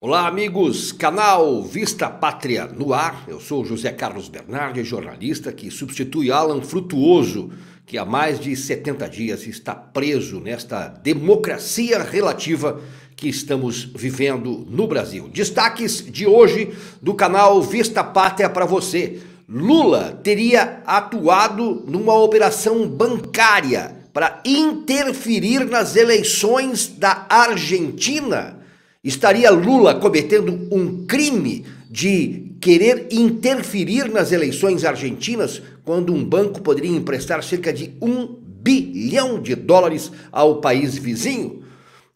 Olá, amigos, canal Vista Pátria no ar. Eu sou José Carlos Bernardi, jornalista que substitui Alan Frutuoso, que há mais de 70 dias está preso nesta democracia relativa que estamos vivendo no Brasil. Destaques de hoje do canal Vista Pátria para você. Lula teria atuado numa operação bancária para interferir nas eleições da Argentina Estaria Lula cometendo um crime de querer interferir nas eleições argentinas quando um banco poderia emprestar cerca de um bilhão de dólares ao país vizinho?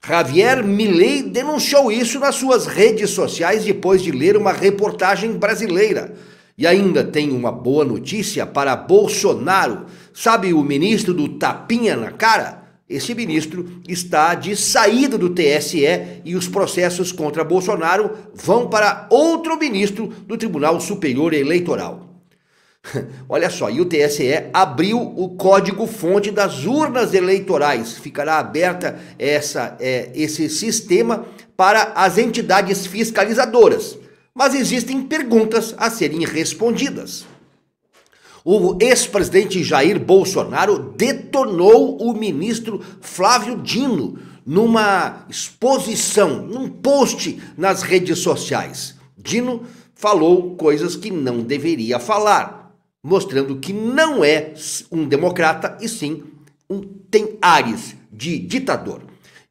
Javier Milei denunciou isso nas suas redes sociais depois de ler uma reportagem brasileira. E ainda tem uma boa notícia para Bolsonaro. Sabe o ministro do tapinha na cara? Esse ministro está de saída do TSE e os processos contra Bolsonaro vão para outro ministro do Tribunal Superior Eleitoral. Olha só, e o TSE abriu o código-fonte das urnas eleitorais. Ficará aberta essa, é, esse sistema para as entidades fiscalizadoras. Mas existem perguntas a serem respondidas. O ex-presidente Jair Bolsonaro detonou o ministro Flávio Dino numa exposição, num post nas redes sociais. Dino falou coisas que não deveria falar, mostrando que não é um democrata e sim um, tem ares de ditador.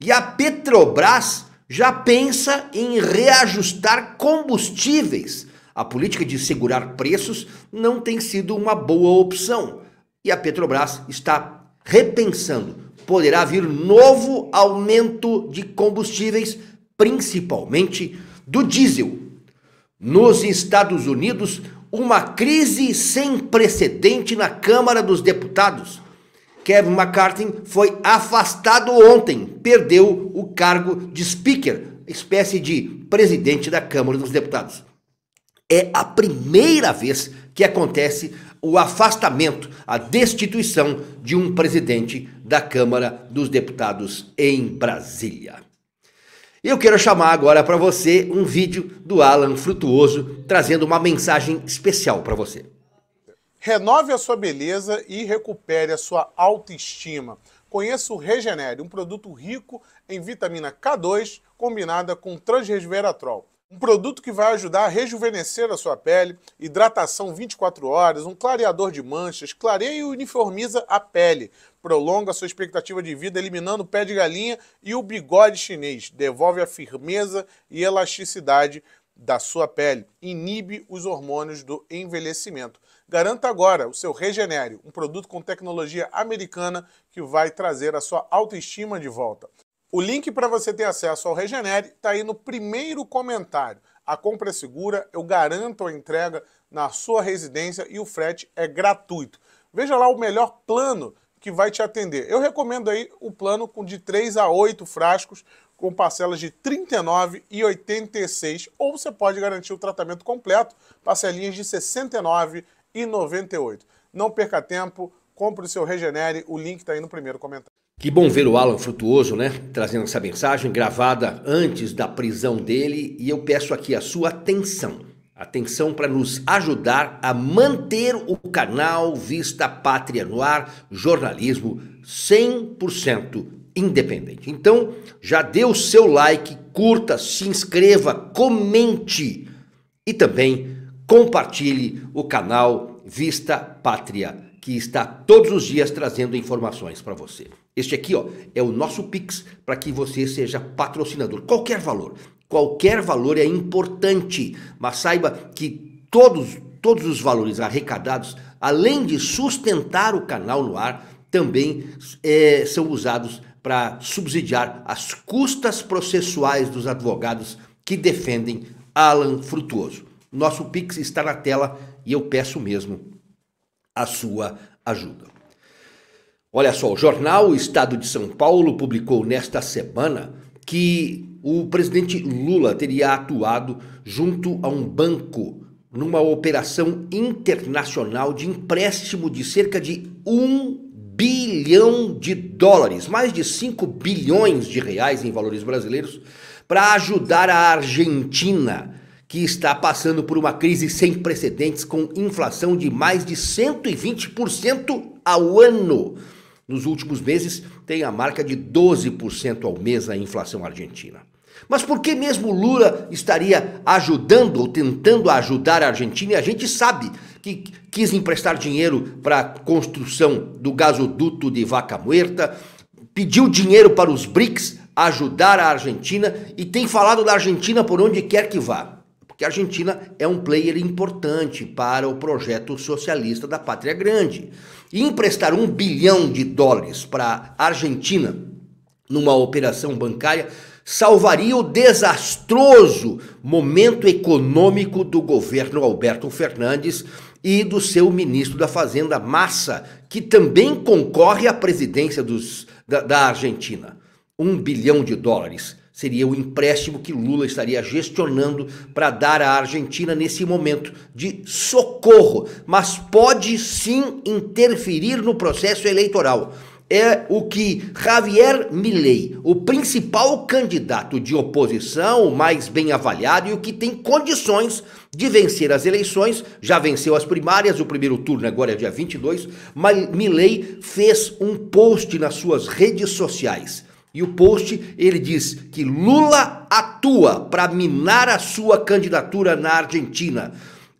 E a Petrobras já pensa em reajustar combustíveis a política de segurar preços não tem sido uma boa opção e a Petrobras está repensando. Poderá vir novo aumento de combustíveis, principalmente do diesel. Nos Estados Unidos, uma crise sem precedente na Câmara dos Deputados. Kevin McCarthy foi afastado ontem, perdeu o cargo de Speaker, espécie de presidente da Câmara dos Deputados é a primeira vez que acontece o afastamento, a destituição de um presidente da Câmara dos Deputados em Brasília. Eu quero chamar agora para você um vídeo do Alan Frutuoso trazendo uma mensagem especial para você. Renove a sua beleza e recupere a sua autoestima. Conheça o Regenere, um produto rico em vitamina K2 combinada com transresveratrol um produto que vai ajudar a rejuvenescer a sua pele, hidratação 24 horas, um clareador de manchas, clareia e uniformiza a pele, prolonga a sua expectativa de vida eliminando o pé de galinha e o bigode chinês, devolve a firmeza e elasticidade da sua pele, inibe os hormônios do envelhecimento. Garanta agora o seu Regenere, um produto com tecnologia americana que vai trazer a sua autoestima de volta. O link para você ter acesso ao Regenere está aí no primeiro comentário. A compra é segura, eu garanto a entrega na sua residência e o frete é gratuito. Veja lá o melhor plano que vai te atender. Eu recomendo aí o plano com de 3 a 8 frascos com parcelas de R$ 39 e 86, ou você pode garantir o tratamento completo, parcelinhas de R$ 69 e 98. Não perca tempo, compre o seu Regenere, o link está aí no primeiro comentário. Que bom ver o Alan Frutuoso, né, trazendo essa mensagem gravada antes da prisão dele e eu peço aqui a sua atenção. Atenção para nos ajudar a manter o canal Vista Pátria no ar, jornalismo 100% independente. Então, já dê o seu like, curta, se inscreva, comente e também compartilhe o canal Vista Pátria que está todos os dias trazendo informações para você. Este aqui ó, é o nosso Pix para que você seja patrocinador. Qualquer valor, qualquer valor é importante, mas saiba que todos, todos os valores arrecadados, além de sustentar o canal no ar, também é, são usados para subsidiar as custas processuais dos advogados que defendem Alan Frutuoso. Nosso Pix está na tela e eu peço mesmo a sua ajuda. Olha só, o jornal Estado de São Paulo publicou nesta semana que o presidente Lula teria atuado junto a um banco numa operação internacional de empréstimo de cerca de um bilhão de dólares, mais de 5 bilhões de reais em valores brasileiros, para ajudar a Argentina que está passando por uma crise sem precedentes com inflação de mais de 120% ao ano. Nos últimos meses, tem a marca de 12% ao mês a inflação argentina. Mas por que mesmo Lula estaria ajudando ou tentando ajudar a Argentina? E a gente sabe que quis emprestar dinheiro para a construção do gasoduto de Vaca Muerta, pediu dinheiro para os BRICS ajudar a Argentina e tem falado da Argentina por onde quer que vá que a Argentina é um player importante para o projeto socialista da pátria grande. E emprestar um bilhão de dólares para a Argentina numa operação bancária salvaria o desastroso momento econômico do governo Alberto Fernandes e do seu ministro da Fazenda Massa, que também concorre à presidência dos, da, da Argentina. Um bilhão de dólares seria o empréstimo que Lula estaria gestionando para dar à Argentina nesse momento de socorro, mas pode sim interferir no processo eleitoral. É o que Javier Milei, o principal candidato de oposição, o mais bem avaliado e o que tem condições de vencer as eleições, já venceu as primárias, o primeiro turno agora é dia 22, mas Milei fez um post nas suas redes sociais e o post ele diz que Lula atua para minar a sua candidatura na Argentina.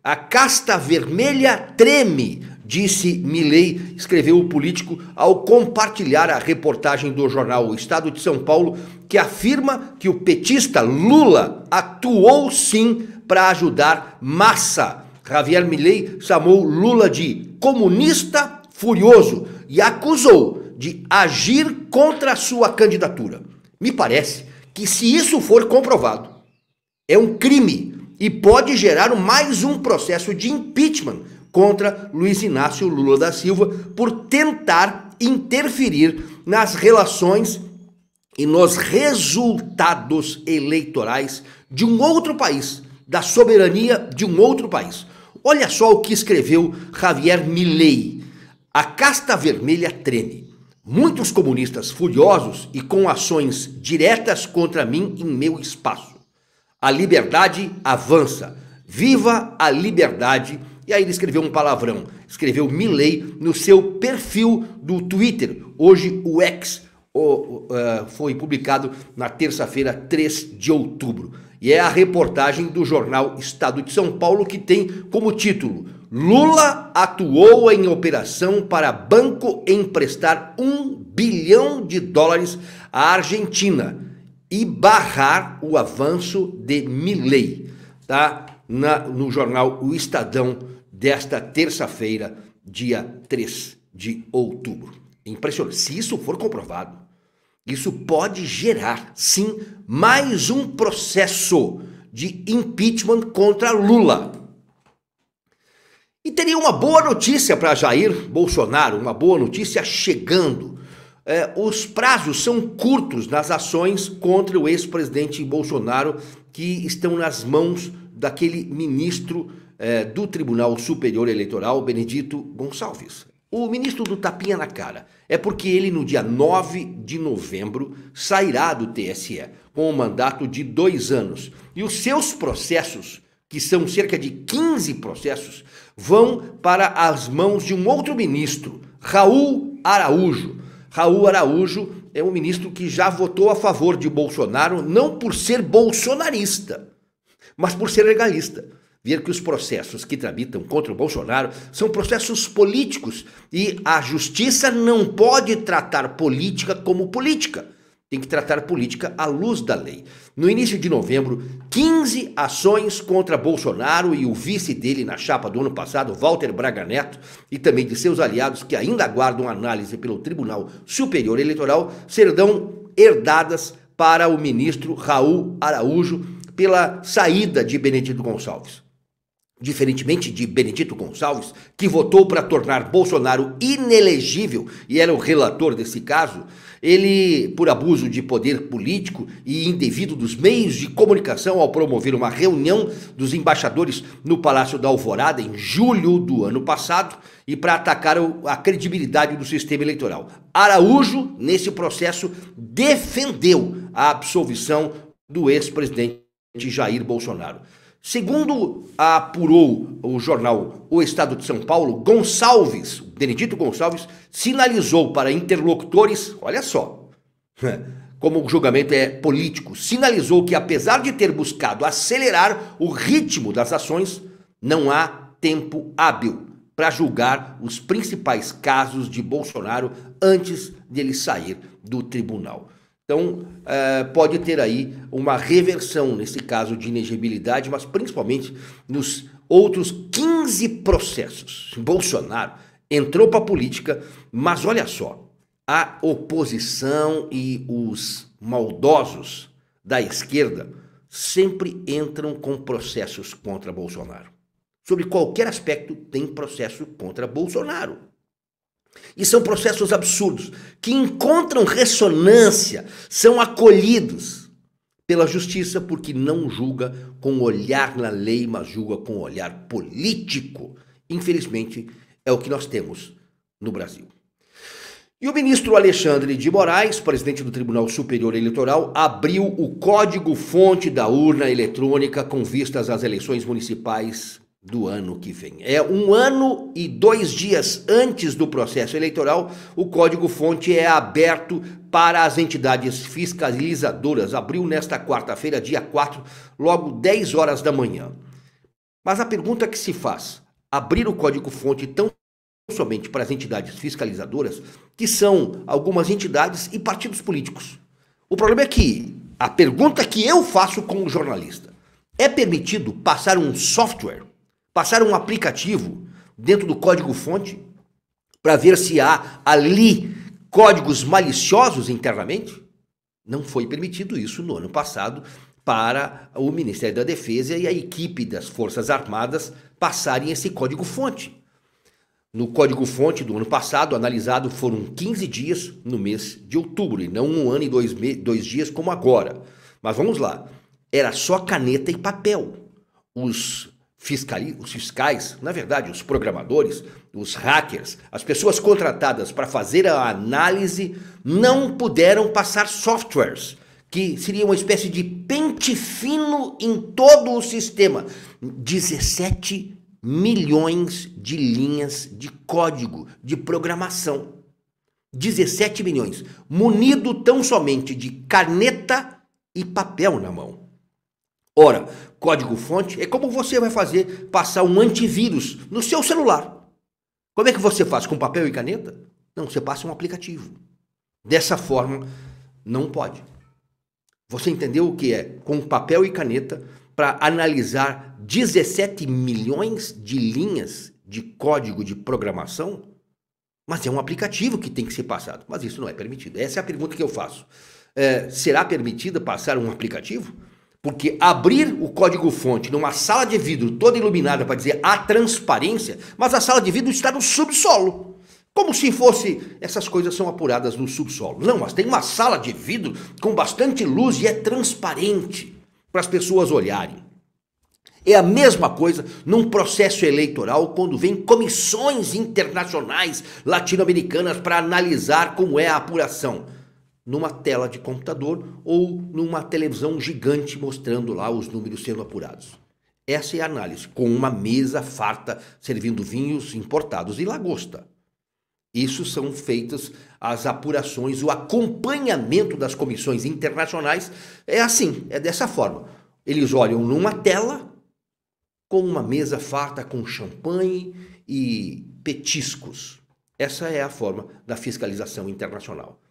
A casta vermelha treme, disse Milley, escreveu o político ao compartilhar a reportagem do jornal O Estado de São Paulo, que afirma que o petista Lula atuou sim para ajudar massa. Javier Milley chamou Lula de comunista furioso e acusou de agir contra a sua candidatura. Me parece que, se isso for comprovado, é um crime e pode gerar mais um processo de impeachment contra Luiz Inácio Lula da Silva por tentar interferir nas relações e nos resultados eleitorais de um outro país, da soberania de um outro país. Olha só o que escreveu Javier Milei. A casta vermelha treme. Muitos comunistas furiosos e com ações diretas contra mim em meu espaço. A liberdade avança. Viva a liberdade! E aí ele escreveu um palavrão. Escreveu Milley no seu perfil do Twitter, hoje o X. O, uh, foi publicado na terça-feira, 3 de outubro. E é a reportagem do jornal Estado de São Paulo que tem como título Lula atuou em operação para banco emprestar um bilhão de dólares à Argentina e barrar o avanço de Milley, tá? Na, no jornal O Estadão desta terça-feira, dia 3 de outubro. Impressionante. Se isso for comprovado, isso pode gerar, sim, mais um processo de impeachment contra Lula. E teria uma boa notícia para Jair Bolsonaro, uma boa notícia chegando. É, os prazos são curtos nas ações contra o ex-presidente Bolsonaro, que estão nas mãos daquele ministro é, do Tribunal Superior Eleitoral, Benedito Gonçalves. O ministro do Tapinha na Cara é porque ele, no dia 9 de novembro, sairá do TSE com um mandato de dois anos. E os seus processos, que são cerca de 15 processos, vão para as mãos de um outro ministro, Raul Araújo. Raul Araújo é um ministro que já votou a favor de Bolsonaro, não por ser bolsonarista, mas por ser legalista. Ver que os processos que tramitam contra o Bolsonaro são processos políticos e a justiça não pode tratar política como política tem que tratar política à luz da lei. No início de novembro, 15 ações contra Bolsonaro e o vice dele na chapa do ano passado, Walter Braga Neto, e também de seus aliados que ainda aguardam análise pelo Tribunal Superior Eleitoral, serão herdadas para o ministro Raul Araújo pela saída de Benedito Gonçalves. Diferentemente de Benedito Gonçalves, que votou para tornar Bolsonaro inelegível e era o relator desse caso, ele, por abuso de poder político e indevido dos meios de comunicação ao promover uma reunião dos embaixadores no Palácio da Alvorada em julho do ano passado e para atacar a credibilidade do sistema eleitoral. Araújo, nesse processo, defendeu a absolvição do ex-presidente Jair Bolsonaro. Segundo apurou o jornal O Estado de São Paulo, Gonçalves, Benedito Gonçalves, sinalizou para interlocutores, olha só, como o julgamento é político, sinalizou que apesar de ter buscado acelerar o ritmo das ações, não há tempo hábil para julgar os principais casos de Bolsonaro antes dele sair do tribunal. Então, eh, pode ter aí uma reversão nesse caso de inegibilidade, mas principalmente nos outros 15 processos. Bolsonaro entrou para a política, mas olha só, a oposição e os maldosos da esquerda sempre entram com processos contra Bolsonaro. Sobre qualquer aspecto, tem processo contra Bolsonaro. E são processos absurdos que encontram ressonância, são acolhidos pela justiça porque não julga com olhar na lei, mas julga com olhar político. Infelizmente, é o que nós temos no Brasil. E o ministro Alexandre de Moraes, presidente do Tribunal Superior Eleitoral, abriu o código-fonte da urna eletrônica com vistas às eleições municipais do ano que vem. É um ano e dois dias antes do processo eleitoral, o código-fonte é aberto para as entidades fiscalizadoras. Abriu nesta quarta-feira, dia 4, logo 10 horas da manhã. Mas a pergunta que se faz: abrir o código-fonte tão somente para as entidades fiscalizadoras, que são algumas entidades e partidos políticos. O problema é que a pergunta que eu faço como jornalista: é permitido passar um software Passaram um aplicativo dentro do código-fonte para ver se há ali códigos maliciosos internamente? Não foi permitido isso no ano passado para o Ministério da Defesa e a equipe das Forças Armadas passarem esse código-fonte. No código-fonte do ano passado, analisado foram 15 dias no mês de outubro, e não um ano e dois, dois dias como agora. Mas vamos lá, era só caneta e papel. Os fiscali os fiscais, na verdade, os programadores, os hackers, as pessoas contratadas para fazer a análise, não puderam passar softwares, que seria uma espécie de pente fino em todo o sistema. 17 milhões de linhas de código de programação. 17 milhões, munido tão somente de caneta e papel na mão. Ora, código-fonte é como você vai fazer passar um antivírus no seu celular. Como é que você faz? Com papel e caneta? Não, você passa um aplicativo. Dessa forma, não pode. Você entendeu o que é? Com papel e caneta para analisar 17 milhões de linhas de código de programação? Mas é um aplicativo que tem que ser passado. Mas isso não é permitido. Essa é a pergunta que eu faço. É, será permitida passar um aplicativo? Porque abrir o código-fonte numa sala de vidro toda iluminada para dizer a transparência, mas a sala de vidro está no subsolo. Como se fosse. Essas coisas são apuradas no subsolo. Não, mas tem uma sala de vidro com bastante luz e é transparente para as pessoas olharem. É a mesma coisa num processo eleitoral quando vem comissões internacionais latino-americanas para analisar como é a apuração numa tela de computador ou numa televisão gigante mostrando lá os números sendo apurados. Essa é a análise, com uma mesa farta servindo vinhos importados e lagosta. Isso são feitas as apurações, o acompanhamento das comissões internacionais é assim, é dessa forma. Eles olham numa tela com uma mesa farta com champanhe e petiscos. Essa é a forma da fiscalização internacional.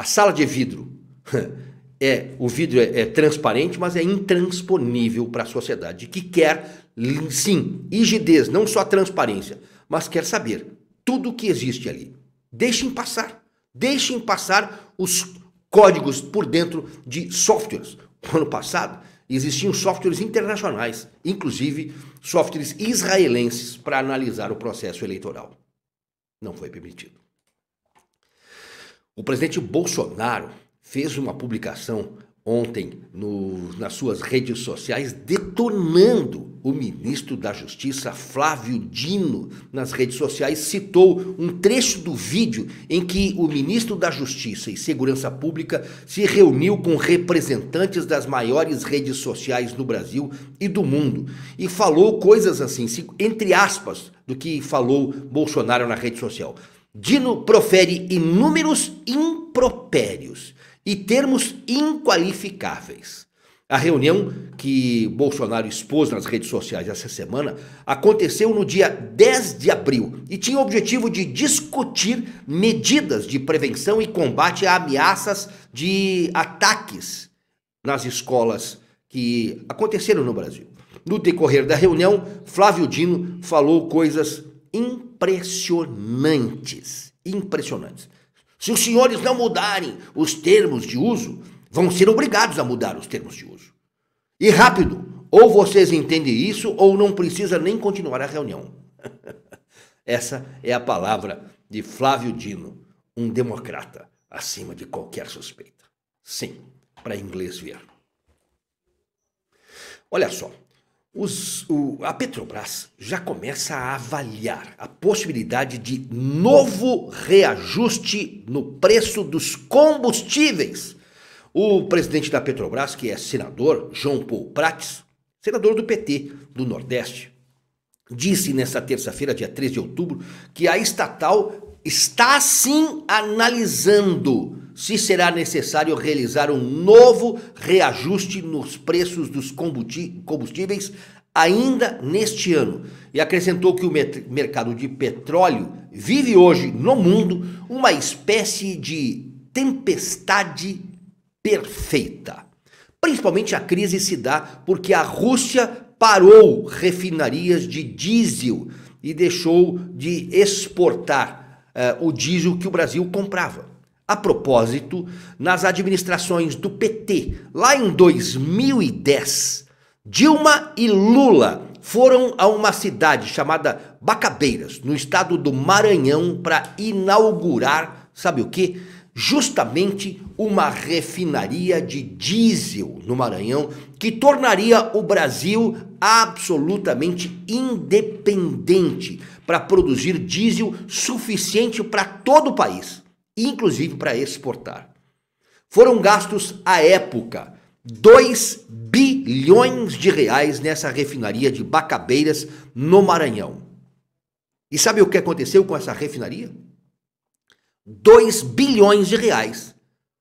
A sala de vidro. É, o vidro é, é transparente, mas é intransponível para a sociedade, que quer, sim, rigidez, não só transparência, mas quer saber tudo o que existe ali. Deixem passar. Deixem passar os códigos por dentro de softwares. No ano passado, existiam softwares internacionais, inclusive softwares israelenses, para analisar o processo eleitoral. Não foi permitido. O presidente Bolsonaro fez uma publicação ontem no, nas suas redes sociais detonando o ministro da Justiça Flávio Dino nas redes sociais citou um trecho do vídeo em que o ministro da Justiça e Segurança Pública se reuniu com representantes das maiores redes sociais no Brasil e do mundo e falou coisas assim, entre aspas, do que falou Bolsonaro na rede social. Dino profere inúmeros impropérios e termos inqualificáveis. A reunião que Bolsonaro expôs nas redes sociais essa semana aconteceu no dia 10 de abril e tinha o objetivo de discutir medidas de prevenção e combate a ameaças de ataques nas escolas que aconteceram no Brasil. No decorrer da reunião, Flávio Dino falou coisas impressionantes. Impressionantes. Se os senhores não mudarem os termos de uso, vão ser obrigados a mudar os termos de uso. E rápido, ou vocês entendem isso ou não precisa nem continuar a reunião. Essa é a palavra de Flávio Dino, um democrata acima de qualquer suspeita. Sim, para inglês ver. Olha só, os, o, a Petrobras já começa a avaliar a possibilidade de novo reajuste no preço dos combustíveis. O presidente da Petrobras, que é senador, João Paul Prates, senador do PT do Nordeste, disse nesta terça-feira, dia 3 de outubro, que a estatal está sim analisando se será necessário realizar um novo reajuste nos preços dos combustíveis ainda neste ano. E acrescentou que o mercado de petróleo vive hoje no mundo uma espécie de tempestade perfeita. Principalmente a crise se dá porque a Rússia parou refinarias de diesel e deixou de exportar uh, o diesel que o Brasil comprava. A propósito, nas administrações do PT, lá em 2010, Dilma e Lula foram a uma cidade chamada Bacabeiras, no estado do Maranhão, para inaugurar, sabe o que? Justamente uma refinaria de diesel no Maranhão, que tornaria o Brasil absolutamente independente para produzir diesel suficiente para todo o país inclusive para exportar. Foram gastos à época 2 bilhões de reais nessa refinaria de Bacabeiras, no Maranhão. E sabe o que aconteceu com essa refinaria? 2 bilhões de reais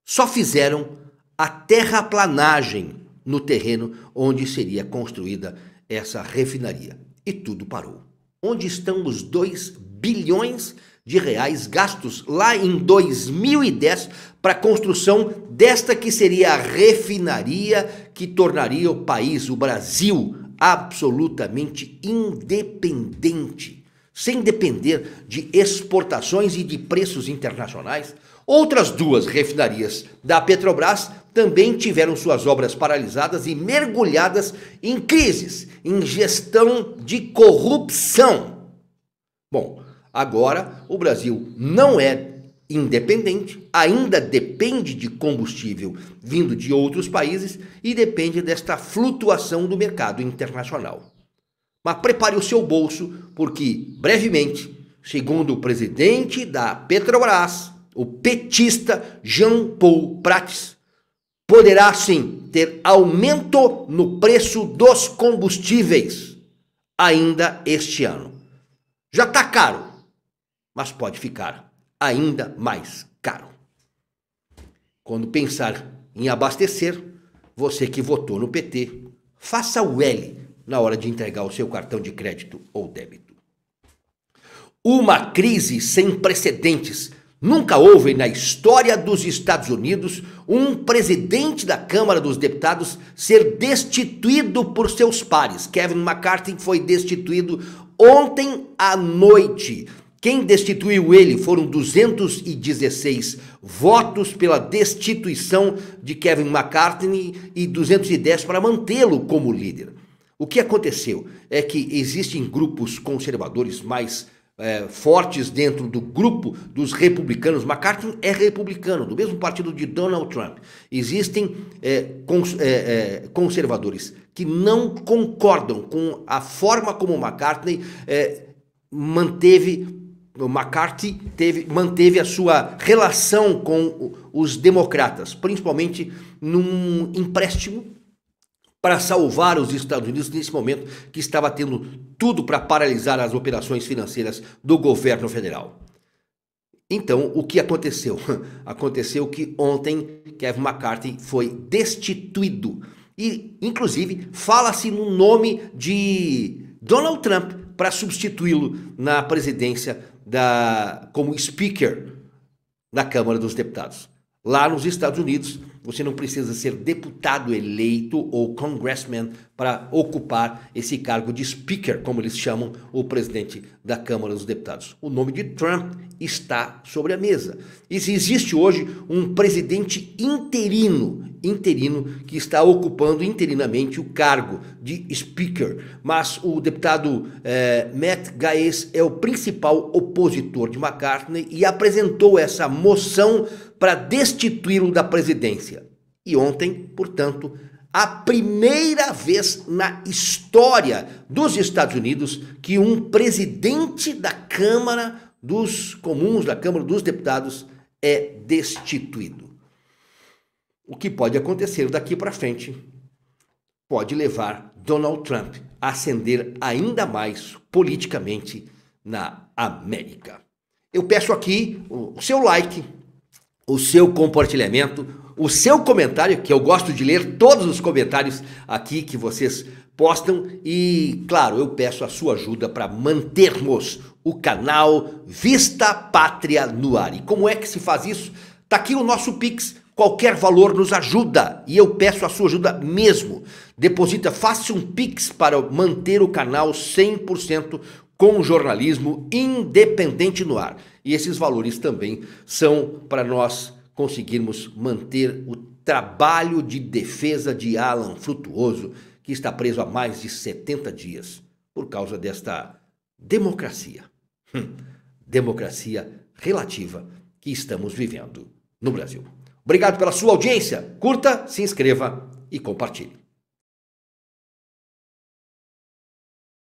só fizeram a terraplanagem no terreno onde seria construída essa refinaria. E tudo parou. Onde estão os 2 bilhões de de reais gastos lá em 2010 para a construção desta que seria a refinaria que tornaria o país, o Brasil, absolutamente independente, sem depender de exportações e de preços internacionais. Outras duas refinarias da Petrobras também tiveram suas obras paralisadas e mergulhadas em crises, em gestão de corrupção. Bom, Agora, o Brasil não é independente, ainda depende de combustível vindo de outros países e depende desta flutuação do mercado internacional. Mas prepare o seu bolso, porque brevemente, segundo o presidente da Petrobras, o petista Jean Paul Prats, poderá sim ter aumento no preço dos combustíveis ainda este ano. Já está caro, mas pode ficar ainda mais caro. Quando pensar em abastecer, você que votou no PT, faça o L na hora de entregar o seu cartão de crédito ou débito. Uma crise sem precedentes. Nunca houve na história dos Estados Unidos um presidente da Câmara dos Deputados ser destituído por seus pares. Kevin McCarthy foi destituído ontem à noite quem destituiu ele foram 216 votos pela destituição de Kevin McCartney e 210 para mantê-lo como líder. O que aconteceu é que existem grupos conservadores mais é, fortes dentro do grupo dos republicanos. McCarthy é republicano, do mesmo partido de Donald Trump. Existem é, cons é, é conservadores que não concordam com a forma como McCartney é, manteve o McCarthy teve, manteve a sua relação com os democratas, principalmente num empréstimo para salvar os Estados Unidos nesse momento que estava tendo tudo para paralisar as operações financeiras do governo federal. Então, o que aconteceu? Aconteceu que ontem Kevin McCarthy foi destituído. E, inclusive, fala-se no nome de Donald Trump para substituí-lo na presidência da, como speaker na Câmara dos Deputados. Lá nos Estados Unidos, você não precisa ser deputado eleito ou congressman para ocupar esse cargo de speaker, como eles chamam o presidente da Câmara dos Deputados. O nome de Trump está sobre a mesa. E se existe hoje um presidente interino interino que está ocupando interinamente o cargo de Speaker, mas o deputado eh, Matt Gaes é o principal opositor de McCartney e apresentou essa moção para destituí-lo da presidência. E ontem, portanto, a primeira vez na história dos Estados Unidos que um presidente da Câmara dos Comuns, da Câmara dos Deputados, é destituído o que pode acontecer daqui para frente pode levar Donald Trump a ascender ainda mais politicamente na América. Eu peço aqui o seu like, o seu compartilhamento, o seu comentário, que eu gosto de ler todos os comentários aqui que vocês postam e, claro, eu peço a sua ajuda para mantermos o canal Vista Pátria no ar. E como é que se faz isso? Tá aqui o nosso Pix Qualquer valor nos ajuda e eu peço a sua ajuda mesmo. Deposita, faça um pix para manter o canal 100% com jornalismo independente no ar. E esses valores também são para nós conseguirmos manter o trabalho de defesa de Alan Frutuoso, que está preso há mais de 70 dias por causa desta democracia. Hum, democracia relativa que estamos vivendo no Brasil. Obrigado pela sua audiência. Curta, se inscreva e compartilhe.